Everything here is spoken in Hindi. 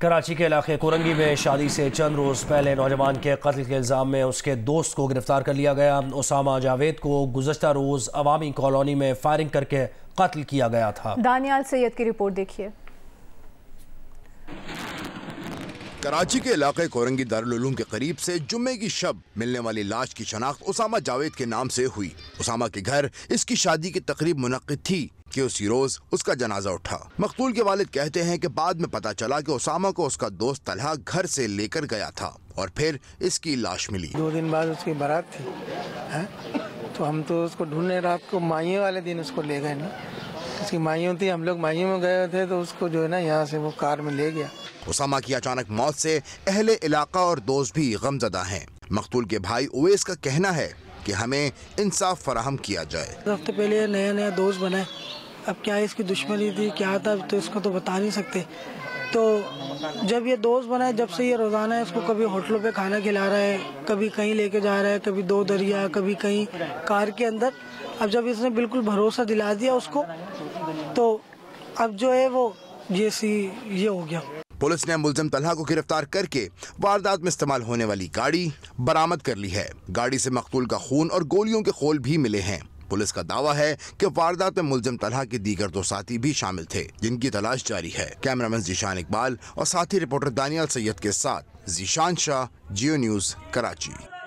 कराची के इलाके कोरंगी में शादी से चंद रोज़ पहले नौजवान के कत्ल के इल्ज़ाम में उसके दोस्त को गिरफ्तार कर लिया गया उसामा जावेद को गुजशत रोज़ अवामी कॉलोनी में फायरिंग करके कत्ल किया गया था दानियाल सैयद की रिपोर्ट देखिए कराची के इलाके कोरंगी दारुलूम के करीब से जुम्मे की शब मिलने वाली लाश की शनाख्त उसामा जावेद के नाम से हुई उसामा के घर इसकी शादी की तकरीब मुनद थी कि उसी रोज उसका जनाजा उठा मकतूल के वालिद कहते हैं कि बाद में पता चला कि उसामा को उसका दोस्त तलहा घर से लेकर गया था और फिर इसकी लाश मिली दो दिन बाद उसकी बारात थी है? तो हम तो उसको ढूंढने रात को माइये वाले दिन उसको ले गए ना उसकी माइयों थी हम लोग माइयों में गए थे तो उसको जो है ना यहाँ से वो कार में ले गया उसामा की अचानक मौत से अहले इलाका और दोस्त भी गमजदा हैं मकतूल के भाई ओवेस का कहना है कि हमें इंसाफ फराहम किया जाए हफ्ते पहले नया नया दोस्त बनाए अब क्या इसकी दुश्मनी थी क्या था तो इसको तो बता नहीं सकते तो जब ये दोस्त बनाए जब से ये रोज़ाना है इसको कभी होटलों पे खाना खिला रहा है कभी कहीं लेके जा रहा है कभी दो दरिया कभी कहीं कार के अंदर अब जब इसने बिल्कुल भरोसा दिला दिया उसको तो अब जो है वो ये सी ये हो गया पुलिस ने मुलजम तलहा को गिरफ्तार करके वारदात में इस्तेमाल होने वाली गाड़ी बरामद कर ली है गाड़ी से मकतूल का खून और गोलियों के खोल भी मिले हैं पुलिस का दावा है कि वारदात में मुलजम तलहा के दीगर दो साथी भी शामिल थे जिनकी तलाश जारी है कैमरामैन जीशान इकबाल और साथी रिपोर्टर दानियाल सैयद के साथ जीशान शाह जियो न्यूज कराची